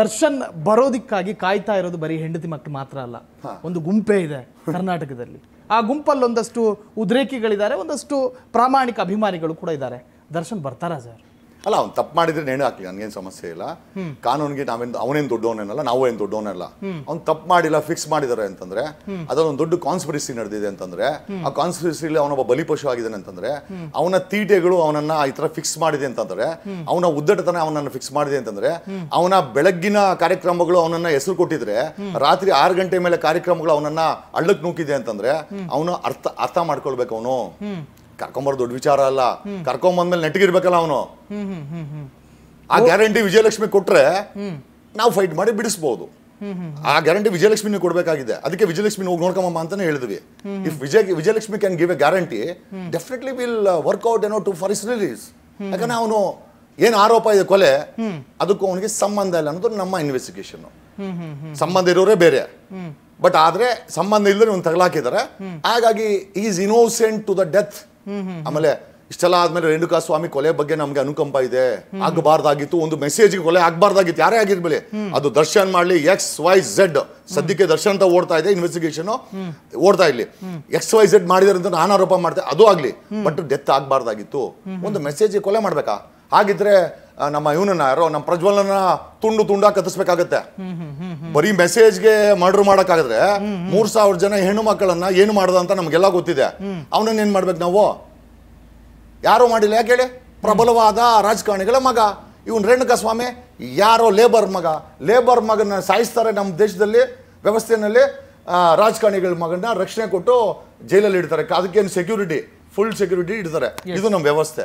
ದರ್ಶನ್ ಬರೋದಿಕ್ಕಾಗಿ ಕಾಯ್ತಾ ಇರೋದು ಬರೀ ಹೆಂಡತಿ ಮಕ್ಕಳು ಮಾತ್ರ ಅಲ್ಲ ಒಂದು ಗುಂಪೇ ಇದೆ ಕರ್ನಾಟಕದಲ್ಲಿ ಆ ಗುಂಪಲ್ಲಿ ಒಂದಷ್ಟು ಉದ್ರೇಕಿಗಳಿದ್ದಾರೆ ಒಂದಷ್ಟು ಪ್ರಾಮಾಣಿಕ ಅಭಿಮಾನಿಗಳು ಕೂಡ ಇದ್ದಾರೆ ದರ್ಶನ್ ಬರ್ತಾರಾ ಸರ್ ಅಲ್ಲ ಅವ್ನು ತಪ್ಪು ಮಾಡಿದ್ರೆ ನೇಣು ಹಾಕ್ಲಿ ನನಗೇನು ಸಮಸ್ಯೆ ಇಲ್ಲ ಕಾನೂನಿಗೆ ನಾವೇನು ಅವನೇನು ದೊಡ್ಡವನಲ್ಲ ನಾವು ಏನ್ ದೊಡ್ಡವನಲ್ಲ ಅವ್ನು ತಪ್ಪು ಮಾಡಿಲ್ಲ ಫಿಕ್ಸ್ ಮಾಡಿದಾರೆ ಅಂತಂದ್ರೆ ಅದೊಂದು ದೊಡ್ಡ ಕಾನ್ಸ್ಪಿರಸಿ ನಡೆದಿದೆ ಅಂತಂದ್ರೆ ಆ ಕಾನ್ಸ್ಪಿರಸಿಲಿ ಅವನೊಬ್ಬ ಬಲಿಪಶು ಆಗಿದ್ದಾನೆ ಅಂತಂದ್ರೆ ಅವನ ತೀಟೆಗಳು ಅವನನ್ನ ಈ ತರ ಫಿಕ್ಸ್ ಮಾಡಿದೆ ಅಂತಂದ್ರೆ ಅವನ ಉದ್ದಟತನ ಅವನನ್ನ ಫಿಕ್ಸ್ ಮಾಡಿದೆ ಅಂತಂದ್ರೆ ಅವನ ಬೆಳಗ್ಗಿನ ಕಾರ್ಯಕ್ರಮಗಳು ಅವನನ್ನ ಹೆಸರು ಕೊಟ್ಟಿದ್ರೆ ರಾತ್ರಿ ಆರು ಗಂಟೆ ಮೇಲೆ ಕಾರ್ಯಕ್ರಮಗಳು ಅವನನ್ನ ಅಳ್ಳಕ್ ನೂಕಿದೆ ಅಂತಂದ್ರೆ ಅವನು ಅರ್ಥ ಅರ್ಥ ಮಾಡ್ಕೊಳ್ಬೇಕು ಅವನು ಕರ್ಕೊಂಬರ್ ದೊಡ್ಡ ವಿಚಾರ ಅಲ್ಲ ಕರ್ಕೊಂಬಂದ್ಮೇಲೆ ನೆಟ್ಟಿಗಿರ್ಬೇಕಲ್ಲ ಅವನು ಆ ಗ್ಯಾರಂಟಿ ವಿಜಯಲಕ್ಷ್ಮಿ ಕೊಟ್ರೆ ನಾವು ಫೈಟ್ ಮಾಡಿ ಬಿಡಿಸ್ಬಹುದು ಆ ಗ್ಯಾರಂಟಿ ವಿಜಯಲಕ್ಷ್ಮಿನ ಕೊಡಬೇಕಾಗಿದೆ ಅದಕ್ಕೆ ವಿಜಯಲಕ್ಷ್ಮಿ ಹೋಗಿ ನೋಡ್ಕೊಂಬಮ್ಮ ಅಂತಾನೆ ಹೇಳಿದ್ವಿ if Vijaya Vijayalakshmi can give a guarantee definitely will work out ಏನೋ ಟು ಫಾರ್ ಇಸ್ ರಿಲೀಸ್ ಯಾಕಂದ್ರೆ ಅವನು ಏನ್ ಆರೋಪ ಇದೆ ಕೊಲೆ ಅದಕ್ಕೂ ಅವನಿಗೆ ಸಂಬಂಧ ಇಲ್ಲ ಅನ್ನೋದು ನಮ್ಮ ಇನ್ವೆಸ್ಟಿಗೇಷನ್ ಸಂಬಂಧ ಇರೋರೇ ಬೇರೆ ಬಟ್ ಆದ್ರೆ ಸಂಬಂಧ ಇಲ್ಲದೆ ಒಂದು ತಗಲಾಕಿದ್ದಾರೆ ಹಾಗಾಗಿ is innocent to the death ಆಮೇಲೆ ಇಷ್ಟೆಲ್ಲ ಆದ್ಮೇಲೆ ರೇಣುಕಾ ಸ್ವಾಮಿ ಕೊಲೆ ಬಗ್ಗೆ ನಮ್ಗೆ ಅನುಕಂಪ ಇದೆ ಆಗಬಾರ್ದಾಗಿತ್ತು ಒಂದು ಮೆಸೇಜ್ ಕೊಲೆ ಆಗಬಾರ್ದಾಗಿತ್ತು ಯಾರೇ ಆಗಿರ್ಬೇಲಿ ಅದು ದರ್ಶನ್ ಮಾಡ್ಲಿ ಎಕ್ಸ್ ವೈ ಝೆಡ್ ಸದ್ಯಕ್ಕೆ ದರ್ಶನ್ ಅಂತ ಓಡ್ತಾ ಇದೆ ಇನ್ವೆಸ್ಟಿಗೇಷನ್ ಓಡ್ತಾ ಇರ್ಲಿ ಎಕ್ಸ್ ವೈ ಝೆಡ್ ಮಾಡಿದಾರೆ ಅಂತ ನಾನು ಆರೋಪ ಮಾಡ್ತೇನೆ ಅದು ಆಗ್ಲಿ ಬಟ್ ಡೆತ್ ಆಗಬಾರ್ದಾಗಿತ್ತು ಒಂದು ಮೆಸೇಜ್ ಕೊಲೆ ಮಾಡ್ಬೇಕಾ ಹಾಗಿದ್ರೆ ನಮ್ಮ ಇವನನ್ನ ಯಾರೋ ನಮ್ಮ ಪ್ರಜ್ವಲನ ತುಂಡು ತುಂಡ ಕತ್ತಿಸ್ಬೇಕಾಗತ್ತೆ ಬರೀ ಮೆಸೇಜ್ಗೆ ಮರ್ಡರ್ ಮಾಡಕ್ಕಾಗದ್ರೆ ಮೂರ್ ಸಾವಿರ ಜನ ಹೆಣ್ಣು ಮಕ್ಕಳನ್ನ ಏನು ಮಾಡ್ದ ಅಂತ ನಮ್ಗೆಲ್ಲ ಗೊತ್ತಿದೆ ಅವನನ್ನ ಏನ್ ಮಾಡ್ಬೇಕು ನಾವು ಯಾರು ಮಾಡಿಲ್ಲ ಯಾಕೆ ಹೇಳಿ ಪ್ರಬಲವಾದ ರಾಜಕಾರಣಿಗಳ ಮಗ ಇವನ್ ರೇಣುಕಾ ಸ್ವಾಮಿ ಯಾರೋ ಲೇಬರ್ ಮಗ ಲೇಬರ್ ಮಗನ ಸಾಯಿಸ್ತಾರೆ ನಮ್ಮ ದೇಶದಲ್ಲಿ ವ್ಯವಸ್ಥೆನಲ್ಲಿ ರಾಜಕಾರಣಿಗಳ ಮಗನ ರಕ್ಷಣೆ ಕೊಟ್ಟು ಜೈಲಲ್ಲಿ ಇಡ್ತಾರೆ ಅದಕ್ಕೇನು ಸೆಕ್ಯೂರಿಟಿ ಫುಲ್ ಸೆಕ್ಯೂರಿಟಿ ಇಡ್ತಾರೆ ಇದು ನಮ್ಮ ವ್ಯವಸ್ಥೆ